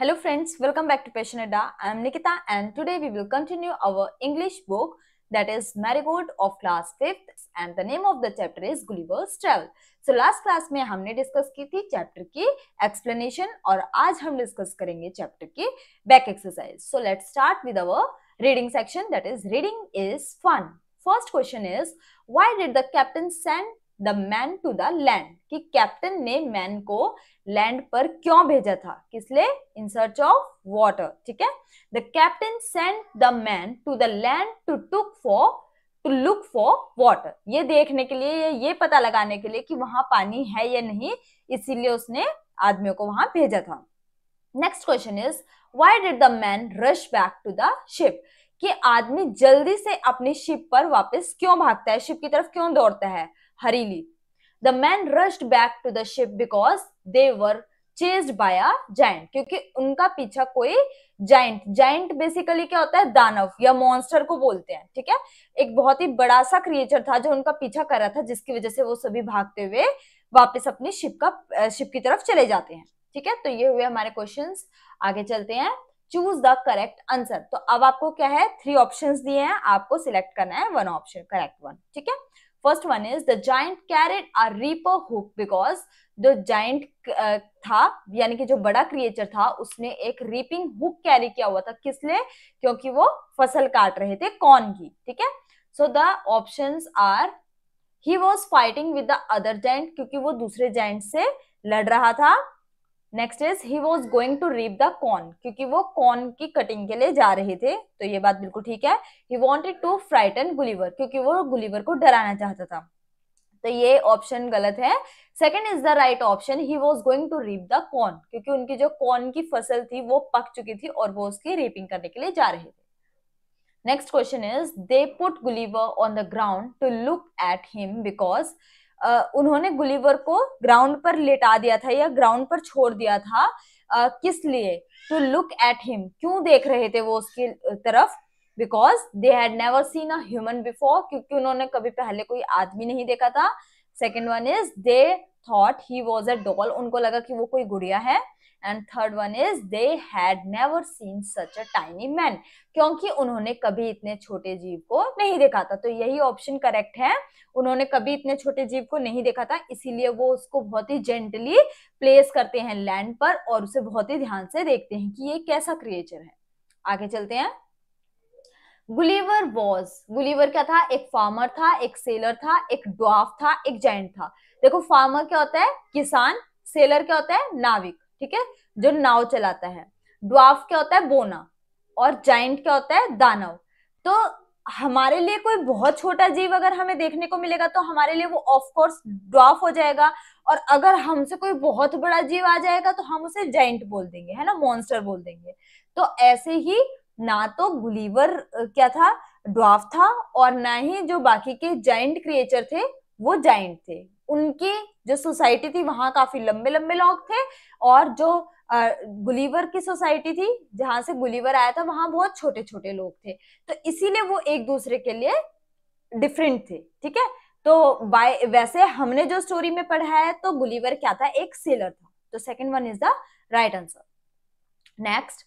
Hello friends, welcome back to Passion Adda. I am Nikita and today we will continue our English book that is Marigold of class 5th and the name of the chapter is Gulliver's Travel. So last class में हमने discuss की थी chapter की explanation और आज हम discuss करेंगे chapter की back exercise. So let's start with our reading section that is reading is fun. First question is why did the captain send the man to the land कि captain ने man को land पर क्यों भेजा था किस लिए इन सर्च ऑफ वॉटर ठीक है the captain send the man to the land to took for to look for water ये देखने के लिए ये पता लगाने के लिए कि वहां पानी है या नहीं इसीलिए उसने आदमियों को वहां भेजा था next question is why did the man rush back to the ship कि आदमी जल्दी से अपनी शिप पर वापस क्यों भागता है शिप की तरफ क्यों दौड़ता है hurriedly. The men rushed back to the ship because they were chased by a giant क्योंकि उनका पीछा कोई जाइंट जाइंट बेसिकली क्या होता है दानव या मॉन्स्टर को बोलते हैं ठीक है एक बहुत ही बड़ा सा क्रिएचर था जो उनका पीछा कर रहा था जिसकी वजह से वो सभी भागते हुए वापस अपनी शिप का शिप की तरफ चले जाते हैं ठीक है तो ये हुए हमारे क्वेश्चन आगे चलते हैं चूज द करेक्ट आंसर तो अब आपको क्या है थ्री ऑप्शन दिए हैं आपको सिलेक्ट करना है वन ऑप्शन करेक्ट वन ठीक है first one is the giant carried are reaper hook because जो जाइंट था यानी कि जो बड़ा क्रिएचर था उसने एक रीपिंग हुक कैरी किया हुआ था किस लिए क्योंकि वो फसल काट रहे थे कौन की ठीक है so the option are he was fighting with the other giant क्योंकि वो दूसरे जाइंट से लड़ रहा था next is he was going to reap the corn क्योंकि वो कॉर्न की कटिंग के लिए जा रहे थे तो ये बात बिल्कुल ठीक है he wanted to frighten Gulliver क्योंकि वो गुलीवर को डराना चाहता था तो ये ऑप्शन गलत है second is the right option he was going to reap the corn क्योंकि उनकी जो कॉर्न की फसल थी वो पक चुकी थी और वो उसकी रीपिंग करने के लिए जा रहे थे next question is they put Gulliver on the ground to look at him because उन्होंने गुलीवर को ग्राउंड पर लेटा दिया था या ग्राउंड पर छोड़ दिया था किस लिए टू लुक एट हिम क्यों देख रहे थे वो उसकी तरफ because they had never seen a human before क्योंकि उन्होंने कभी पहले कोई आदमी नहीं देखा था second one is they thought he was a doll उनको लगा कि वो कोई गुड़िया है and third one is they had never seen such a tiny man क्योंकि उन्होंने कभी इतने छोटे जीव को नहीं देखा था तो यही ऑप्शन करेक्ट है उन्होंने कभी इतने छोटे जीव को नहीं देखा था इसीलिए वो उसको बहुत ही जेंटली प्लेस करते हैं लैंड पर और उसे बहुत ही ध्यान से देखते हैं कि ये कैसा क्रिएचर है आगे चलते हैं गुलीवर वॉज गुलीवर क्या था एक फार्मर था एक सेलर था एक ड्वाफ था एक जैंट था देखो फार्मर क्या होता है किसान सेलर क्या होता है नाविक ठीक है जो नाव चलाता है ड्वाफ क्या होता है बोना और जाइंट क्या होता है दानव तो हमारे लिए कोई बहुत छोटा जीव अगर हमें देखने को मिलेगा तो हमारे लिए वो ऑफ कोर्स ड्वाफ हो जाएगा और अगर हमसे कोई बहुत बड़ा जीव आ जाएगा तो हम उसे जाइंट बोल देंगे है ना मॉन्स्टर बोल देंगे तो ऐसे ही ना तो गुलीवर क्या था ड्वाफ था और ना ही जो बाकी के जाइंट क्रिएचर थे वो जाइंट थे उनकी जो सोसाइटी थी वहां काफी लंबे लंबे लोग थे और जो गुलीवर की सोसाइटी थी जहां से गुलीवर आया था वहां बहुत छोटे छोटे लोग थे तो इसीलिए वो एक दूसरे के लिए डिफरेंट थे ठीक है तो बाय वैसे हमने जो स्टोरी में पढ़ा है तो गुलीवर क्या था एक सेलर था तो second one is the right answer next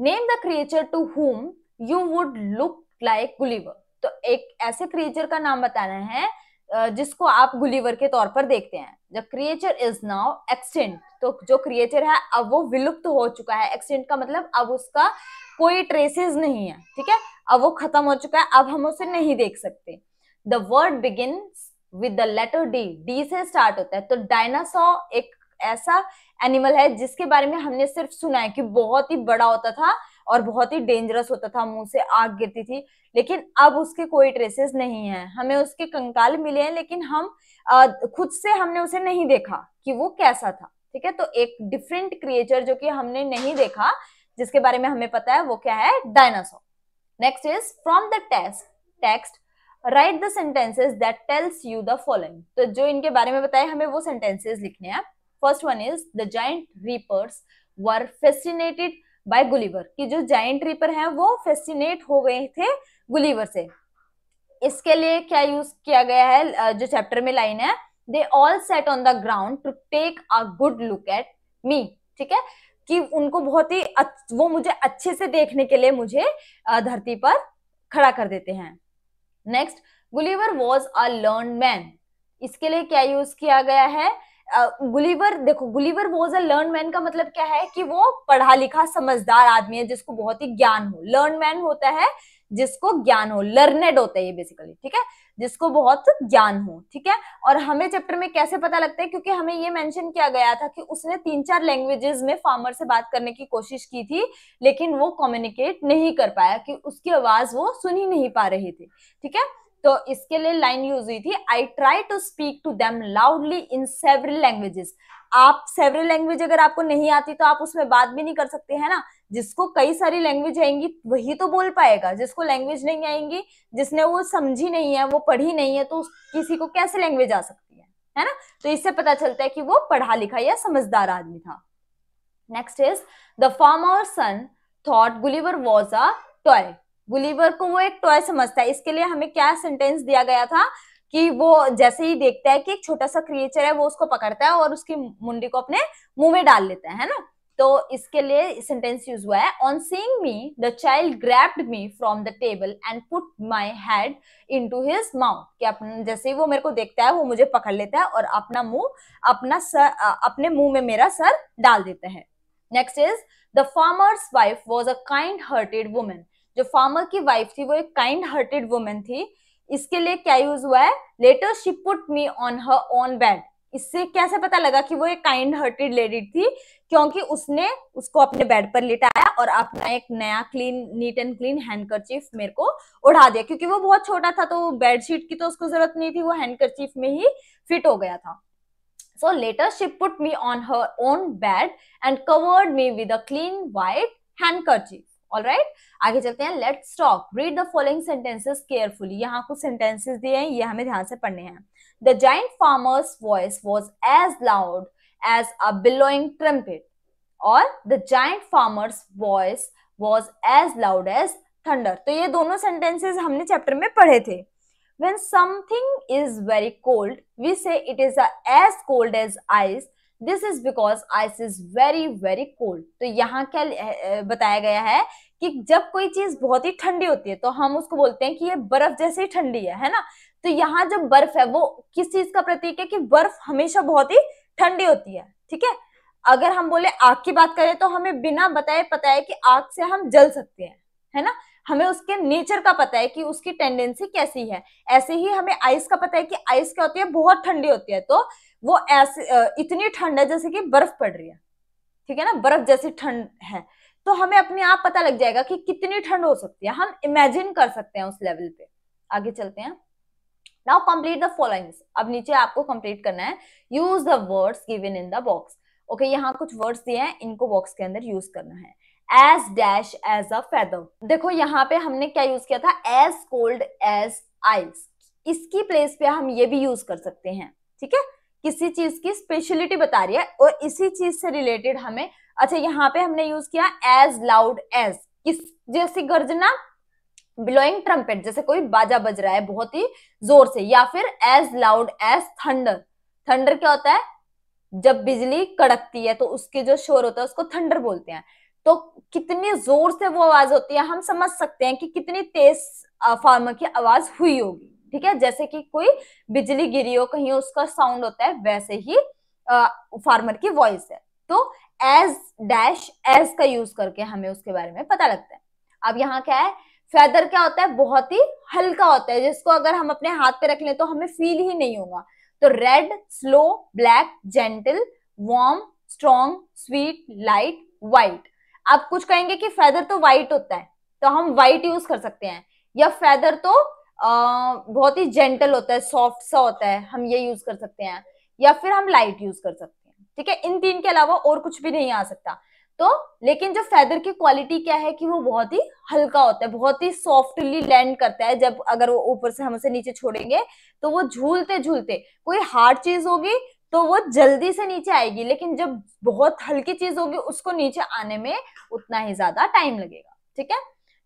name the creature to whom you would look like Gulliver तो एक ऐसे क्रिएचर का नाम बताना है जिसको आप गुलीवर के तौर पर देखते हैं the creature is now extant तो जो क्रिएचर है अब वो विलुप्त हो चुका है एक्सटेंट का मतलब अब उसका कोई ट्रेसेस नहीं है ठीक है अब वो खत्म हो चुका है अब हम उसे नहीं देख सकते the word begin with the letter D D से स्टार्ट होता है तो डायनासोर एक ऐसा एनिमल है जिसके बारे में हमने सिर्फ सुना है कि बहुत ही बड़ा होता था और बहुत ही डेंजरस होता था मुंह से आग गिरती थी लेकिन अब उसके कोई ट्रेसेस नहीं है हमें उसके कंकाल मिले हैं लेकिन हम आ, खुद से हमने उसे नहीं देखा कि वो कैसा था ठीक है तो एक डिफरेंट क्रिएचर जो कि हमने नहीं देखा जिसके बारे में हमें पता है वो क्या है dinosaur next is from the test text write the sentences that tells you the following जो इनके बारे में बताए हमें वो सेंटेंसेज लिखने हैं first one is the giant reapers were fascinated by Gulliver की जो जाइंट रीपर है वो फेस्टिनेट हो गए थे गुलीवर से इसके लिए क्या यूज किया गया है जो चैप्टर में लाइन है they all set on the ground to take a good look at me ठीक है कि उनको बहुत ही वो मुझे अच्छे से देखने के लिए मुझे धरती पर खड़ा कर देते हैं next Gulliver was a learn man इसके लिए क्या यूज किया गया है गुलीवर देखो Gulliver was a learn man का मतलब क्या है कि वो पढ़ा लिखा समझदार आदमी है जिसको बहुत ही ज्ञान हो लर्न मैन होता है जिसको ज्ञान हो लर्नेड होता है ये बेसिकली ठीक है जिसको बहुत ज्ञान हो ठीक है और हमें चैप्टर में कैसे पता लगता है क्योंकि हमें ये मेंशन किया गया था कि उसने तीन चार लैंग्वेजेस में फार्मर से बात करने की कोशिश की थी लेकिन वो कम्युनिकेट नहीं कर पाया कि उसकी आवाज वो सुन ही नहीं पा रहे थे ठीक है तो इसके लिए लाइन यूज हुई थी I try to speak to them loudly in several languages आप सेवरल लैंग्वेज अगर आपको नहीं आती तो आप उसमें बात भी नहीं कर सकते है ना जिसको कई सारी लैंग्वेज आएंगी वही तो बोल पाएगा जिसको लैंग्वेज नहीं आएंगी जिसने वो समझी नहीं है वो पढ़ी नहीं है तो किसी को कैसे लैंग्वेज आ सकती है है ना तो इससे पता चलता है कि वो पढ़ा लिखा या समझदार आदमी था next is the farmer son thought Gulliver was a toy Gulliver को वो एक टॉय समझता है इसके लिए हमें क्या सेंटेंस दिया गया था कि वो जैसे ही देखता है कि एक छोटा सा क्रिएचर है वो उसको पकड़ता है और उसकी मुंडी को अपने मुंह में डाल लेता है ना तो इसके लिए सेंटेंस यूज हुआ है on seeing me the child grabbed me from the table and put my head into his mouth कि अपने जैसे ही वो मेरे को देखता है वो मुझे पकड़ लेता है और अपना मुंह अपना सर अपने मुंह में मेरा सर डाल देता है next is the farmer's wife was a kind hearted women जो फार्मर की वाइफ थी वो एक काइंड हार्टेड वुमेन थी इसके लिए क्या यूज हुआ है later she put me on her own bed इससे कैसे पता लगा कि वो एक काइंड हार्टेड लेडी थी क्योंकि उसने उसको अपने बेड पर लिटाया और अपना एक नया clean neat and clean handkerchief मेरे को उड़ा दिया क्योंकि वो बहुत छोटा था तो बेडशीट की तो उसको जरूरत नहीं थी वो हैंडकरचीफ में ही फिट हो गया था so later she put me on her own bed and covered me with a clean white handkerchief all right आगे चलते हैं let's talk read the following sentences carefully यहाँ कुछ सेंटेंसेस दिए हैं ये हमें ध्यान से पढ़ने हैं the giant farmer's voice was as loud as a bellowing trumpet और the giant farmer's voice was as loud as thunder तो ये दोनों सेंटेंसेस हमने चैप्टर में पढ़े थे When something is very cold, we say it is a as cold as ice. This is because ice is very very cold तो यहाँ क्या बताया गया है कि जब कोई चीज बहुत ही ठंडी होती है तो हम उसको बोलते हैं कि ये बर्फ जैसी ठंडी है है ना तो यहाँ जो बर्फ है वो किस चीज का प्रतीक है कि बर्फ हमेशा बहुत ही ठंडी होती है ठीक है अगर हम बोले आग की बात करें तो हमें बिना बताए पता है कि आग से हम जल सकते हैं है ना हमें उसके नेचर का पता है कि उसकी टेंडेंसी कैसी है ऐसे ही हमें आइस का पता है कि आइस क्या होती है बहुत ठंडी होती है तो वो ऐसे इतनी ठंड है जैसे कि बर्फ पड़ रही है ठीक है ना बर्फ जैसी ठंड है तो हमें अपने आप पता लग जाएगा कि कितनी ठंड हो सकती है हम इमेजिन कर सकते हैं उस लेवल पे आगे चलते हैं नाउ कंप्लीट द फॉलोइंग अब नीचे आपको कंप्लीट करना है use the words given in the box okay यहाँ कुछ वर्ड्स दिए हैं इनको बॉक्स के अंदर यूज करना है as dash as a feather देखो यहाँ पे हमने क्या यूज किया था एज कोल्ड एज आइस इसकी प्लेस पे हम ये भी यूज कर सकते हैं ठीक है किसी चीज की स्पेशलिटी बता रही है और इसी चीज से रिलेटेड हमें अच्छा यहाँ पे हमने यूज किया एज लाउड एज किस जैसी गर्जना ब्लोइंग ट्रम्पेट जैसे कोई बाजा बज रहा है बहुत ही जोर से या फिर as loud as thunder thunder क्या होता है जब बिजली कड़कती है तो उसके जो शोर होता है उसको थंडर बोलते हैं तो कितने जोर से वो आवाज होती है हम समझ सकते हैं कि कितनी तेज फार्मर की आवाज हुई होगी ठीक है जैसे कि कोई बिजली गिरी हो कहीं उसका साउंड होता है वैसे ही फार्मर की वॉइस है तो एज डैश एज का यूज करके हमें उसके बारे में पता लगता है अब यहाँ क्या है फेदर क्या होता है बहुत ही हल्का होता है जिसको अगर हम अपने हाथ पे रख लें तो हमें फील ही नहीं होगा तो red slow black gentle warm strong sweet light white आप कुछ कहेंगे कि फेदर तो व्हाइट होता है तो हम व्हाइट यूज कर सकते हैं या फेदर तो बहुत ही जेंटल होता है सॉफ्ट सा होता है हम ये यूज कर सकते हैं या फिर हम लाइट यूज कर सकते हैं ठीक है इन तीन के अलावा और कुछ भी नहीं आ सकता तो लेकिन जो फेदर की क्वालिटी क्या है कि वो बहुत ही हल्का होता है बहुत ही सॉफ्टली लैंड करता है जब अगर वो ऊपर से हम उसे नीचे छोड़ेंगे तो वो झूलते झूलते कोई हार्ड चीज होगी तो वो जल्दी से नीचे आएगी लेकिन जब बहुत हल्की चीज होगी उसको नीचे आने में उतना ही ज्यादा टाइम लगेगा ठीक है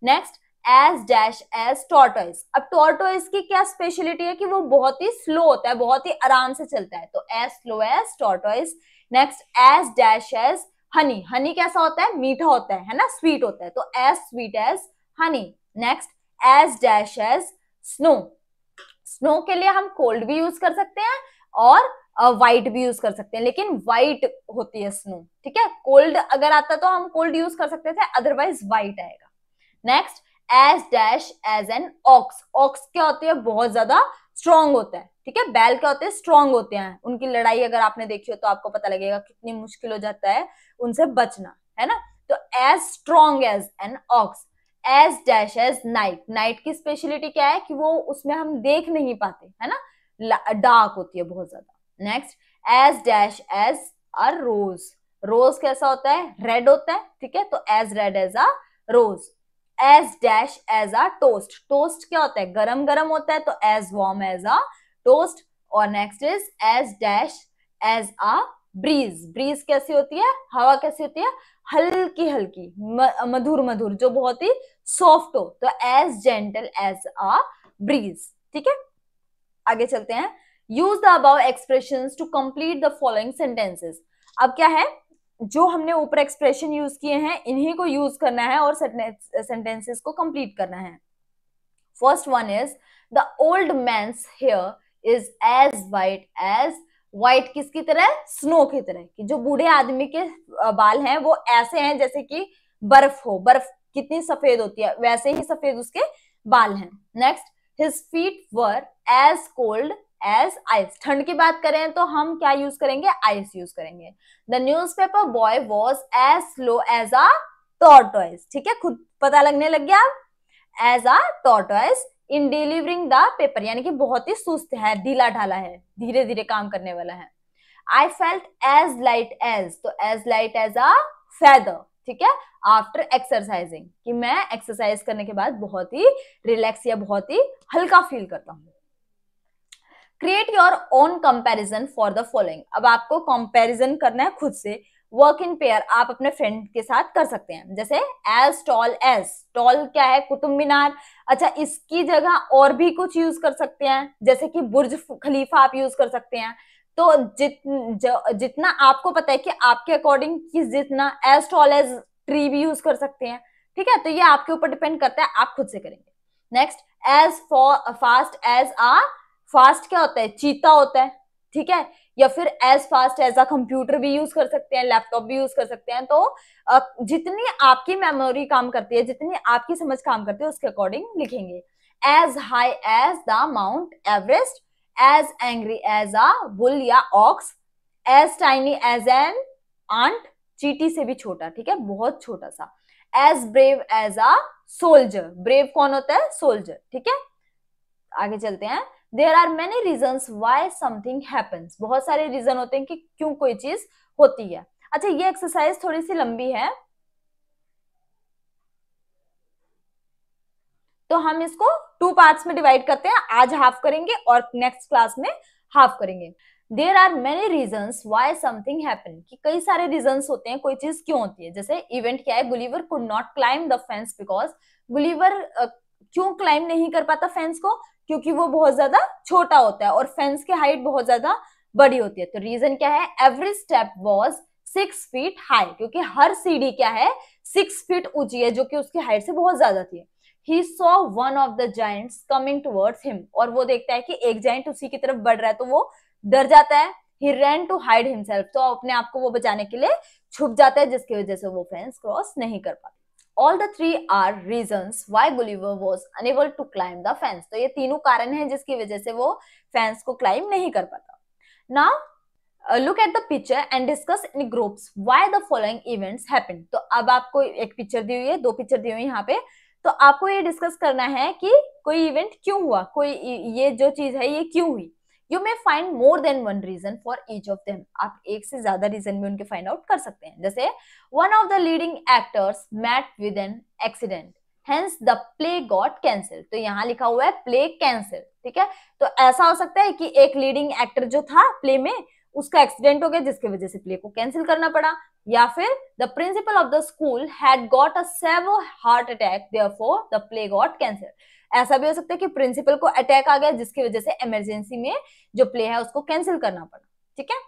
next as dash as tortoise अब टॉर्टोइस की क्या स्पेशलिटी है कि वो बहुत ही स्लो होता है बहुत ही आराम से चलता है तो as slow as tortoise next as dash as honey honey कैसा होता है मीठा होता है है ना स्वीट होता है तो as sweet as honey next as dash as snow snow के लिए हम कोल्ड भी यूज कर सकते हैं और व्हाइट भी यूज कर सकते हैं लेकिन व्हाइट होती है स्नो ठीक है कोल्ड अगर आता तो हम कोल्ड यूज कर सकते थे अदरवाइज व्हाइट आएगा next as dash as an ox ox क्या होते हैं बहुत ज्यादा स्ट्रॉन्ग होता है ठीक है बैल क्या होते हैं स्ट्रॉन्ग होते हैं उनकी लड़ाई अगर आपने देखी हो तो आपको पता लगेगा कितनी मुश्किल हो जाता है उनसे बचना है ना तो as strong as an ox as dash as night night की स्पेशलिटी क्या है कि वो उसमें हम देख नहीं पाते है ना डार्क होती है बहुत ज्यादा next as dash as a rose rose कैसा होता है रेड होता है ठीक है तो as red as a rose as dash as a toast toast क्या होता है गरम गरम होता है तो as warm as a toast और next is as dash as a breeze breeze कैसी होती है हवा कैसी होती है हल्की हल्की मधुर मधुर जो बहुत ही सॉफ्ट हो तो as gentle as a breeze ठीक है आगे चलते हैं use the above expression to complete the following sentences अब क्या है जो हमने ऊपर एक्सप्रेशन यूज किए हैं इन्हीं को यूज करना है और सेंटेंसेस को कंप्लीट करना है first one is the old man hair is as white as white किसकी तरह स्नो की तरह कि जो बूढ़े आदमी के बाल हैं वो ऐसे हैं जैसे कि बर्फ हो बर्फ कितनी सफेद होती है वैसे ही सफेद उसके बाल हैं next his feet were as cold as ice ठंड की बात करें तो हम क्या यूज करेंगे आइस यूज करेंगे the newspaper boy was as slow as a tortoise ठीक है खुद पता लगने लग गया as a tortoise in delivering the paper यानी कि बहुत ही सुस्त है ढीला ढाला है धीरे धीरे काम करने वाला है I felt as light as तो as light as a feather ठीक है आफ्टर एक्सरसाइजिंग कि मैं एक्सरसाइज करने के बाद बहुत ही रिलैक्स या बहुत ही हल्का फील करता हूँ create your own comparison for the following अब आपको कंपेरिजन करना है खुद से वर्क इन पेयर आप अपने फ्रेंड के साथ कर सकते हैं जैसे एज टॉल एज टॉल क्या है कुतुब मीनार अच्छा इसकी जगह और भी कुछ यूज कर सकते हैं जैसे कि बुर्ज खलीफा आप यूज कर सकते हैं तो जित ज, जितना आपको पता है कि आपके अकॉर्डिंग किस जितना एज टॉल एज ट्री भी यूज कर सकते हैं ठीक है तो ये आपके ऊपर डिपेंड करता है आप खुद से करेंगे next as for fast as a fast क्या होता है चीता होता है ठीक है या फिर as fast as a computer भी यूज कर सकते हैं लैपटॉप भी यूज कर सकते हैं तो जितनी आपकी मेमोरी काम करती है जितनी आपकी समझ काम करती है उसके अकॉर्डिंग लिखेंगे as high as the Mount Everest as angry as a bull या ox as tiny as an ant चीटी से भी छोटा ठीक है बहुत छोटा सा as brave as a soldier brave कौन होता है सोल्जर ठीक है आगे चलते हैं there are many reason why something happens बहुत सारे रीजन होते हैं कि क्यों कोई चीज होती है अच्छा ये एक्सरसाइज थोड़ी सी लंबी है तो हम इसको टू पार्ट्स में डिवाइड करते हैं आज हाफ करेंगे और नेक्स्ट क्लास में हाफ करेंगे there are many reason why something happen कि कई सारे रीजन होते हैं कोई चीज क्यों होती है जैसे इवेंट क्या है Gulliver could not climb the fence because Gulliver क्यों क्लाइम नहीं कर पाता फेंस को क्योंकि वो बहुत ज्यादा छोटा होता है और फेंस की हाइट बहुत ज्यादा बड़ी होती है तो रीजन क्या है every step was six feet high क्योंकि हर सीढ़ी क्या है सिक्स फीट ऊंची है जो कि उसकी हाइट से बहुत ज्यादा थी he saw one of the giants coming towards him और वो देखता है कि एक जाइंट उसी की तरफ बढ़ रहा है तो वो डर जाता है he ran to hide himself तो अपने आप को वो बचाने के लिए छुप जाता है जिसकी वजह से वो फेंस क्रॉस नहीं कर पाता all the three are reason why Gulliver was unable to climb the fence तो ये तीनों कारण है जिसकी वजह से वो फैंस को क्लाइम नहीं कर पाता now look at the picture and discuss in groups why the following events happen तो अब आपको एक पिक्चर दी हुई है दो पिक्चर दी हुई है यहाँ पे तो आपको ये डिस्कस करना है कि कोई इवेंट क्यों हुआ कोई ये जो चीज है ये क्यों हुई you may find more than one reason for each of them आप एक से ज्यादा रीजन भी उनके फाइंड आउट कर सकते हैं जैसे one of the leading actors met with an accident hence the play got cancel तो यहाँ लिखा हुआ है प्ले कैंसिल ठीक है तो ऐसा हो सकता है कि एक लीडिंग एक्टर जो था प्ले में उसका एक्सीडेंट हो गया जिसके वजह से प्ले को कैंसिल करना पड़ा या फिर the principal of the school had got a severe heart attack therefore the play got cancel ऐसा भी हो सकता है कि प्रिंसिपल को अटैक आ गया जिसकी वजह से इमरजेंसी में जो प्ले है उसको कैंसिल करना पड़ा ठीक है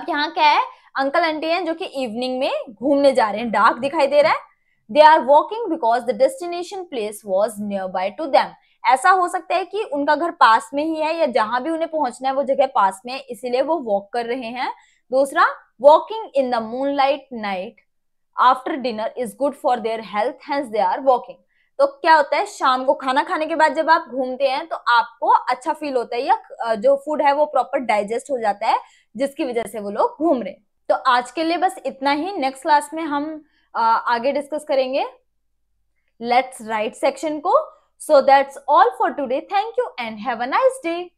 अब यहाँ क्या है अंकल आंटी हैं जो कि इवनिंग में घूमने जा रहे हैं डार्क दिखाई दे रहा है they are walking because the destination place was near by to them ऐसा हो सकता है कि उनका घर पास में ही है या जहां भी उन्हें पहुंचना है वो जगह पास में है इसीलिए वो वॉक कर रहे हैं दूसरा walking in the moon light night after dinner is good for their health hence they are walking तो क्या होता है शाम को खाना खाने के बाद जब आप घूमते हैं तो आपको अच्छा फील होता है या जो फूड है वो प्रॉपर डाइजेस्ट हो जाता है जिसकी वजह से वो लोग घूम रहे हैं तो आज के लिए बस इतना ही नेक्स्ट क्लास में हम आगे डिस्कस करेंगे लेट्स राइट सेक्शन को so that's all for today thank you and have a nice day